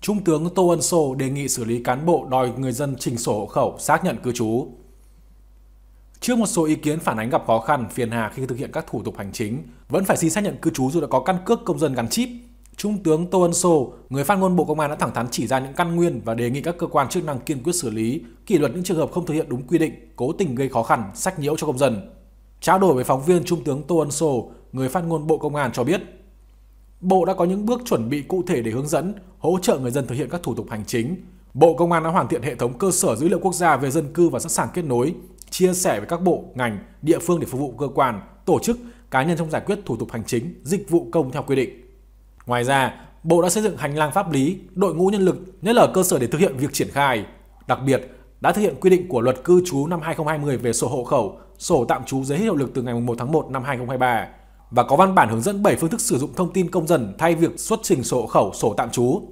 Trung tướng Tô Ân Sô đề nghị xử lý cán bộ đòi người dân trình sổ hộ khẩu xác nhận cư trú. Trước một số ý kiến phản ánh gặp khó khăn, phiền hà khi thực hiện các thủ tục hành chính, vẫn phải xin xác nhận cư trú dù đã có căn cước công dân gắn chip. Trung tướng Tô Ân Sô, người phát ngôn Bộ Công an đã thẳng thắn chỉ ra những căn nguyên và đề nghị các cơ quan chức năng kiên quyết xử lý, kỷ luật những trường hợp không thực hiện đúng quy định, cố tình gây khó khăn, sách nhiễu cho công dân. Trao đổi với phóng viên Trung tướng Tô Ân Sô, người phát ngôn Bộ Công an cho biết, Bộ đã có những bước chuẩn bị cụ thể để hướng dẫn, hỗ trợ người dân thực hiện các thủ tục hành chính. Bộ Công an đã hoàn thiện hệ thống cơ sở dữ liệu quốc gia về dân cư và sẵn sàng kết nối, chia sẻ với các bộ, ngành, địa phương để phục vụ cơ quan, tổ chức, cá nhân trong giải quyết thủ tục hành chính, dịch vụ công theo quy định. Ngoài ra, Bộ đã xây dựng hành lang pháp lý, đội ngũ nhân lực, nhất là cơ sở để thực hiện việc triển khai. Đặc biệt, đã thực hiện quy định của luật cư trú năm 2020 về sổ hộ khẩu, sổ tạm trú giấy hiệu lực từ ngày 1 tháng 1 năm 2023 và có văn bản hướng dẫn 7 phương thức sử dụng thông tin công dân thay việc xuất trình sổ hộ khẩu, sổ tạm trú.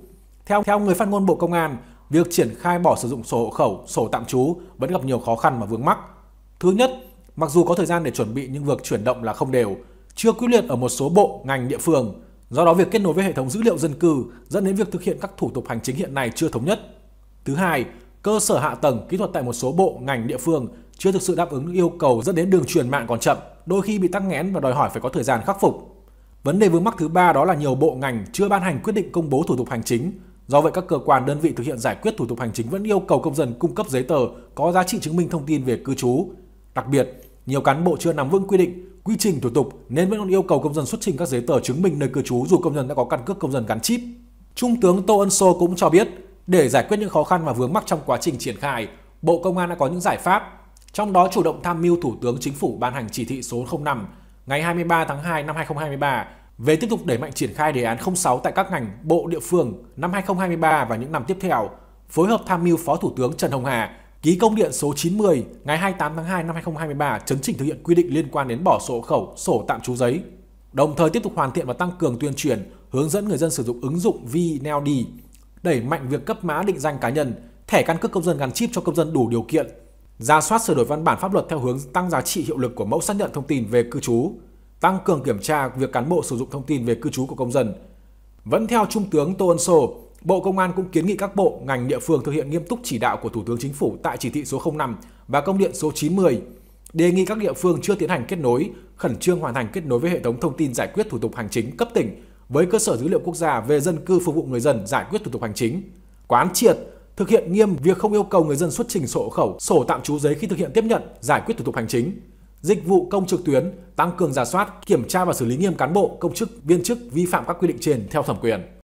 Theo theo người phát ngôn Bộ Công an, việc triển khai bỏ sử dụng sổ hộ khẩu, sổ tạm trú vẫn gặp nhiều khó khăn và vướng mắc. Thứ nhất, mặc dù có thời gian để chuẩn bị nhưng việc chuyển động là không đều, chưa quyết liệt ở một số bộ, ngành, địa phương. Do đó việc kết nối với hệ thống dữ liệu dân cư dẫn đến việc thực hiện các thủ tục hành chính hiện nay chưa thống nhất. Thứ hai, cơ sở hạ tầng kỹ thuật tại một số bộ, ngành, địa phương chưa thực sự đáp ứng yêu cầu dẫn đến đường truyền mạng còn chậm, đôi khi bị tắc nghẽn và đòi hỏi phải có thời gian khắc phục. Vấn đề vướng mắc thứ ba đó là nhiều bộ ngành chưa ban hành quyết định công bố thủ tục hành chính. Do vậy các cơ quan đơn vị thực hiện giải quyết thủ tục hành chính vẫn yêu cầu công dân cung cấp giấy tờ có giá trị chứng minh thông tin về cư trú. Đặc biệt, nhiều cán bộ chưa nắm vững quy định, quy trình thủ tục nên vẫn còn yêu cầu công dân xuất trình các giấy tờ chứng minh nơi cư trú dù công dân đã có căn cước công dân gắn chip. Trung tướng Tô Ân Sô cũng cho biết, để giải quyết những khó khăn và vướng mắc trong quá trình triển khai, Bộ Công an đã có những giải pháp trong đó chủ động tham mưu Thủ tướng Chính phủ ban hành chỉ thị số 05 ngày 23 tháng 2 năm 2023 về tiếp tục đẩy mạnh triển khai đề án 06 tại các ngành, bộ, địa phương năm 2023 và những năm tiếp theo, phối hợp tham mưu Phó Thủ tướng Trần Hồng Hà ký công điện số 90 ngày 28 tháng 2 năm 2023 chấn chỉnh thực hiện quy định liên quan đến bỏ sổ khẩu, sổ tạm trú giấy. Đồng thời tiếp tục hoàn thiện và tăng cường tuyên truyền, hướng dẫn người dân sử dụng ứng dụng VNeld, đẩy mạnh việc cấp mã định danh cá nhân, thẻ căn cước công dân gắn chip cho công dân đủ điều kiện ra soát sửa đổi văn bản pháp luật theo hướng tăng giá trị hiệu lực của mẫu xác nhận thông tin về cư trú, tăng cường kiểm tra việc cán bộ sử dụng thông tin về cư trú của công dân. Vẫn theo Trung tướng Tô Ân Sô, Bộ Công an cũng kiến nghị các bộ, ngành địa phương thực hiện nghiêm túc chỉ đạo của Thủ tướng Chính phủ tại chỉ thị số 05 và công điện số 90, đề nghị các địa phương chưa tiến hành kết nối, khẩn trương hoàn thành kết nối với hệ thống thông tin giải quyết thủ tục hành chính cấp tỉnh với cơ sở dữ liệu quốc gia về dân cư phục vụ người dân giải quyết thủ tục hành chính, quán triệt thực hiện nghiêm việc không yêu cầu người dân xuất trình sổ khẩu, sổ tạm trú giấy khi thực hiện tiếp nhận, giải quyết thủ tục hành chính. Dịch vụ công trực tuyến tăng cường giả soát, kiểm tra và xử lý nghiêm cán bộ, công chức, viên chức vi phạm các quy định trên theo thẩm quyền.